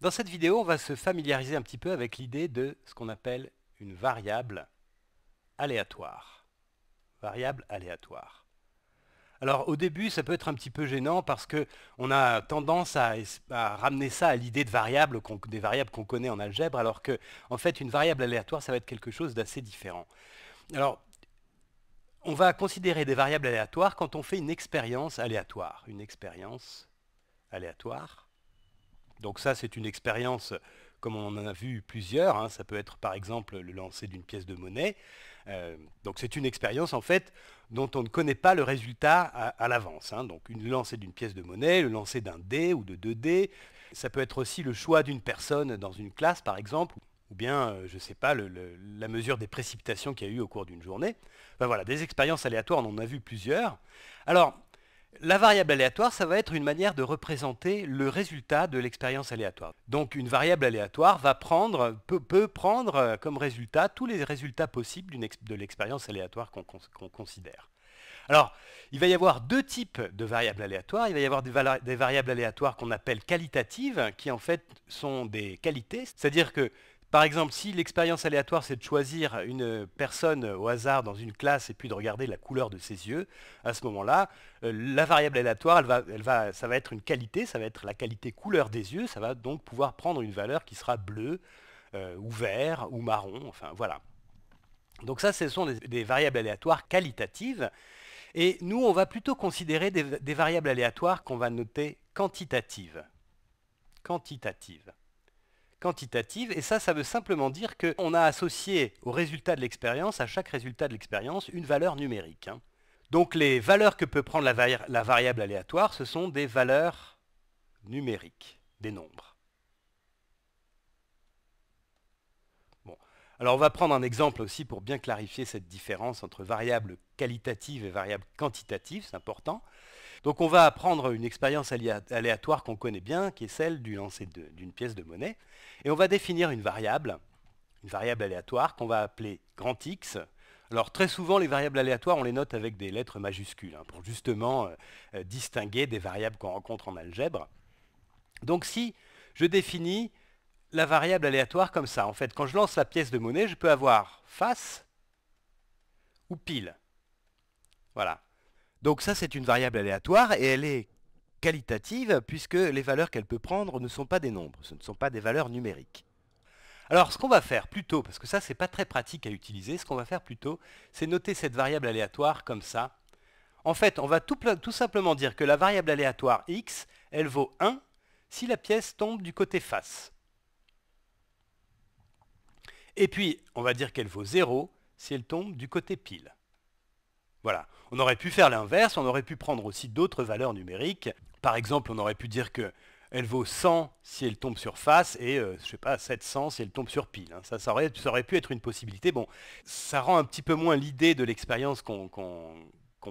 Dans cette vidéo, on va se familiariser un petit peu avec l'idée de ce qu'on appelle une variable aléatoire. Variable aléatoire. Alors au début, ça peut être un petit peu gênant parce qu'on a tendance à, ramener ça à l'idée de variable, des variables qu'on connaît en algèbre, alors qu'en fait une variable aléatoire, ça va être quelque chose d'assez différent. Alors on va considérer des variables aléatoires quand on fait une expérience aléatoire. Une expérience aléatoire. Donc ça, c'est une expérience comme on en a vu plusieurs. Hein. Ça peut être par exemple le lancer d'une pièce de monnaie. Euh, donc c'est une expérience en fait dont on ne connaît pas le résultat à, l'avance. Hein. Donc une lancer d'une pièce de monnaie, le lancer d'un dé ou de deux dés. Ça peut être aussi le choix d'une personne dans une classe par exemple ou bien, euh, je ne sais pas, la mesure des précipitations qu'il y a eu au cours d'une journée. voilà, des expériences aléatoires, on en a vu plusieurs. Alors, la variable aléatoire, ça va être une manière de représenter le résultat de l'expérience aléatoire. Donc une variable aléatoire va prendre, peut, prendre euh, comme résultat tous les résultats possibles de l'expérience aléatoire qu'on considère. Alors, il va y avoir deux types de variables aléatoires. Il va y avoir des variables aléatoires qu'on appelle qualitatives, qui en fait sont des qualités, c'est-à-dire que par exemple, si l'expérience aléatoire, c'est de choisir une personne au hasard dans une classe et puis de regarder la couleur de ses yeux, à ce moment-là, euh, la variable aléatoire, va, ça va être une qualité, ça va être la qualité couleur des yeux, ça va donc pouvoir prendre une valeur qui sera bleue, euh, ou vert, ou marron, enfin voilà. Donc ça, ce sont des, variables aléatoires qualitatives. Et nous, on va plutôt considérer des variables aléatoires qu'on va noter quantitatives. Quantitatives quantitative. Et ça, ça veut simplement dire qu'on a associé au résultat de l'expérience, à chaque résultat de l'expérience, une valeur numérique. Hein. Donc les valeurs que peut prendre la, la variable aléatoire, ce sont des valeurs numériques, des nombres. Alors on va prendre un exemple aussi pour bien clarifier cette différence entre variable qualitative et variable quantitative, c'est important. Donc on va apprendre une expérience aléatoire qu'on connaît bien, qui est celle du lancer d'une pièce de monnaie, et on va définir une variable, une variable aléatoire qu'on va appeler grand X. Alors très souvent, les variables aléatoires, on les note avec des lettres majuscules, hein, pour justement euh, euh, distinguer des variables qu'on rencontre en algèbre. Donc si je définis la variable aléatoire comme ça, en fait, quand je lance la pièce de monnaie, je peux avoir face ou pile. Voilà. Donc ça, c'est une variable aléatoire et elle est qualitative puisque les valeurs qu'elle peut prendre ne sont pas des nombres, ce ne sont pas des valeurs numériques. Alors ce qu'on va faire plutôt, parce que ça c'est pas très pratique à utiliser, ce qu'on va faire plutôt, c'est noter cette variable aléatoire comme ça. En fait, on va tout, tout, simplement dire que la variable aléatoire x, elle vaut 1 si la pièce tombe du côté face. Et puis, on va dire qu'elle vaut 0 si elle tombe du côté pile. Voilà. On aurait pu faire l'inverse, on aurait pu prendre aussi d'autres valeurs numériques. Par exemple, on aurait pu dire que elle vaut 100 si elle tombe sur face et, euh, je sais pas, 700 si elle tombe sur pile. Hein. Ça, ça aurait, pu être une possibilité. Bon, ça rend un petit peu moins l'idée de l'expérience qu'on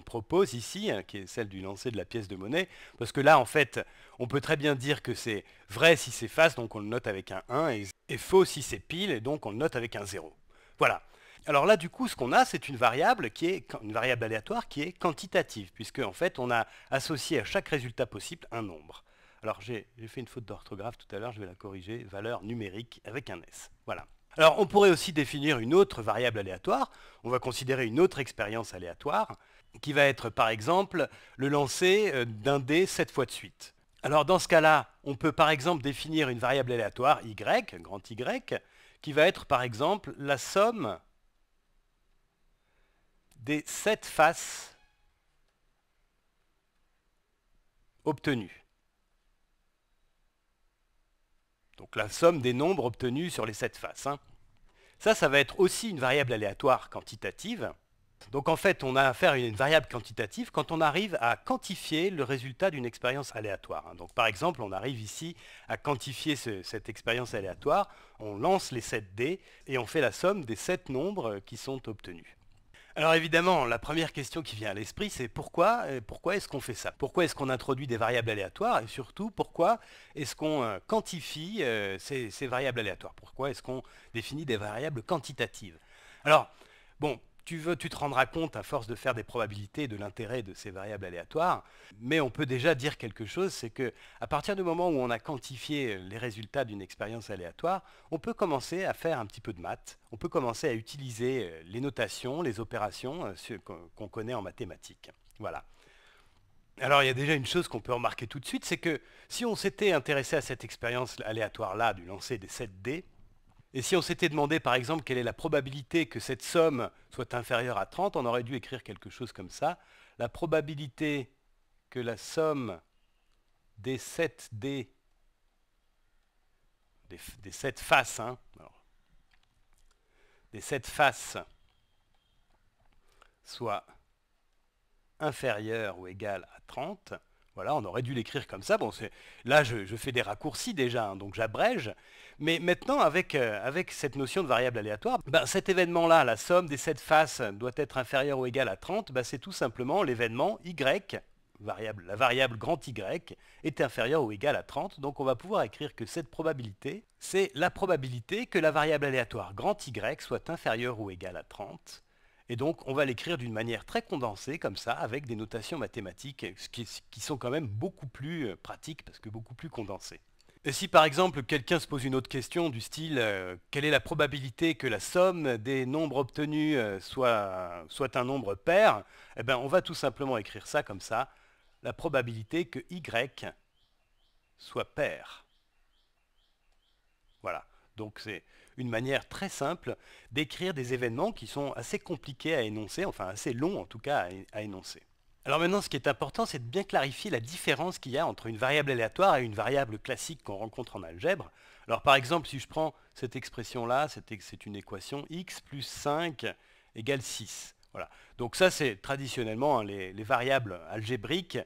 propose ici, hein, qui est celle du lancer de la pièce de monnaie, parce que là, en fait, on peut très bien dire que c'est vrai si c'est face, donc on le note avec un 1, et faux si c'est pile, et donc on le note avec un 0. Voilà. Alors là, du coup, ce qu'on a, c'est une variable qui est une variable aléatoire qui est quantitative, puisque en fait, on a associé à chaque résultat possible un nombre. Alors j'ai fait une faute d'orthographe tout à l'heure, je vais la corriger, valeur numérique avec un S. Voilà. Alors on pourrait aussi définir une autre variable aléatoire, on va considérer une autre expérience aléatoire, qui va être par exemple le lancer euh, d'un dé sept fois de suite. Alors dans ce cas-là, on peut par exemple définir une variable aléatoire y, grand y, qui va être par exemple la somme des sept faces obtenues. Donc la somme des nombres obtenus sur les sept faces. Hein. Ça, ça va être aussi une variable aléatoire quantitative. Donc en fait, on a affaire à une variable quantitative quand on arrive à quantifier le résultat d'une expérience aléatoire. Hein. Donc par exemple, on arrive ici à quantifier cette expérience aléatoire, on lance les 7 dés et on fait la somme des 7 nombres qui sont obtenus. Alors évidemment, la première question qui vient à l'esprit, c'est pourquoi, euh, pourquoi est-ce qu'on fait ça Pourquoi est-ce qu'on introduit des variables aléatoires et surtout pourquoi est-ce qu'on euh, quantifie euh, ces, ces variables aléatoires Pourquoi est-ce qu'on définit des variables quantitatives Alors, bon, tu veux, tu te rendras compte à force de faire des probabilités de l'intérêt de ces variables aléatoires, mais on peut déjà dire quelque chose, c'est que à partir du moment où on a quantifié les résultats d'une expérience aléatoire, on peut commencer à faire un petit peu de maths, on peut commencer à utiliser euh, les notations, les opérations euh, qu'on connaît en mathématiques. Voilà. Alors il y a déjà une chose qu'on peut remarquer tout de suite, c'est que si on s'était intéressé à cette expérience aléatoire-là du lancer des 7 dés, et si on s'était demandé par exemple quelle est la probabilité que cette somme soit inférieure à 30, on aurait dû écrire quelque chose comme ça. La probabilité que la somme des 7 des, faces, hein, faces soit inférieure ou égale à 30, voilà, on aurait dû l'écrire comme ça. Bon, là, je, fais des raccourcis déjà, hein, donc j'abrège. Mais maintenant, euh, avec, cette notion de variable aléatoire, ben, cet événement-là, la somme des 7 faces doit être inférieure ou égale à 30, ben, c'est tout simplement l'événement y, la variable grand Y, est inférieure ou égale à 30. Donc on va pouvoir écrire que cette probabilité, c'est la probabilité que la variable aléatoire grand Y soit inférieure ou égale à 30 et donc, on va l'écrire d'une manière très condensée, comme ça, avec des notations mathématiques qui, sont quand même beaucoup plus euh, pratiques, parce que beaucoup plus condensées. Et si par exemple quelqu'un se pose une autre question du style euh, quelle est la probabilité que la somme des nombres obtenus euh, soit, un nombre pair, eh bien, on va tout simplement écrire ça comme ça, la probabilité que y soit pair. Voilà. Donc c'est une manière très simple d'écrire des événements qui sont assez compliqués à énoncer, enfin assez longs en tout cas à énoncer. Alors maintenant, ce qui est important, c'est de bien clarifier la différence qu'il y a entre une variable aléatoire et une variable classique qu'on rencontre en algèbre. Alors par exemple, si je prends cette expression-là, c'est une équation x plus 5 égale 6. Voilà. Donc ça, c'est traditionnellement hein, les, variables algébriques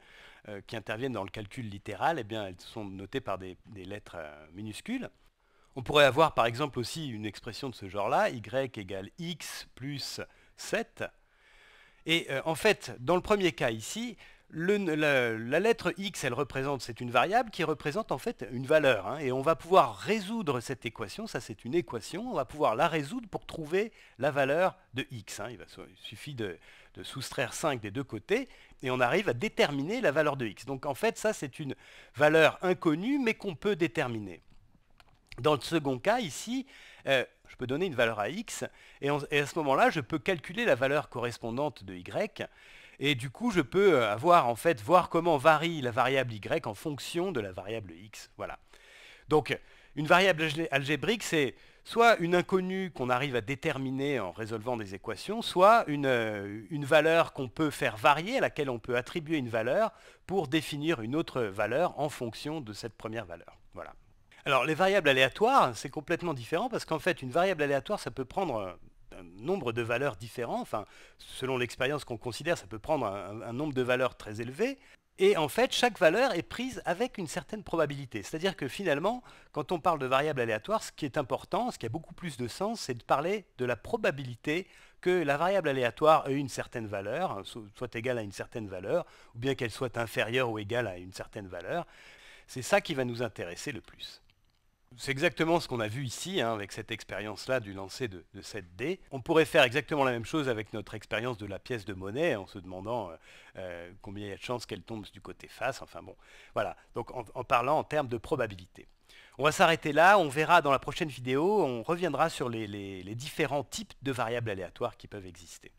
euh, qui interviennent dans le calcul littéral, eh elles sont notées par des, lettres euh, minuscules. On pourrait avoir par exemple aussi une expression de ce genre-là, y égale x plus 7. Et euh, en fait, dans le premier cas ici, la, lettre x, elle représente, c'est une variable qui représente en fait une valeur. Hein. et on va pouvoir résoudre cette équation, ça c'est une équation, on va pouvoir la résoudre pour trouver la valeur de x. Hein. il, va, suffit de, soustraire 5 des deux côtés et on arrive à déterminer la valeur de x. Donc en fait, ça c'est une valeur inconnue mais qu'on peut déterminer. Dans le second cas, ici, euh, je peux donner une valeur à x, et, à ce moment-là, je peux calculer la valeur correspondante de y, et du coup, je peux euh, avoir, en fait, voir comment varie la variable y en fonction de la variable x. Voilà. Donc, une variable algébrique, c'est soit une inconnue qu'on arrive à déterminer en résolvant des équations, soit une, euh, une valeur qu'on peut faire varier, à laquelle on peut attribuer une valeur pour définir une autre valeur en fonction de cette première valeur. Voilà. Alors les variables aléatoires, c'est complètement différent parce qu'en fait, une variable aléatoire, ça peut prendre euh, un nombre de valeurs différents. Enfin, selon l'expérience qu'on considère, ça peut prendre un, nombre de valeurs très élevé. Et en fait, chaque valeur est prise avec une certaine probabilité. C'est-à-dire que finalement, quand on parle de variable aléatoire, ce qui est important, ce qui a beaucoup plus de sens, c'est de parler de la probabilité que la variable aléatoire ait une certaine valeur, hein, soit égale à une certaine valeur, ou bien qu'elle soit inférieure ou égale à une certaine valeur. C'est ça qui va nous intéresser le plus. C'est exactement ce qu'on a vu ici hein, avec cette expérience-là du lancer de, cette 7D. On pourrait faire exactement la même chose avec notre expérience de la pièce de monnaie en se demandant euh, euh, combien il y a de chances qu'elle tombe du côté face. Enfin bon, voilà. Donc en, parlant en termes de probabilité. On va s'arrêter là, on verra dans la prochaine vidéo, on reviendra sur les différents types de variables aléatoires qui peuvent exister.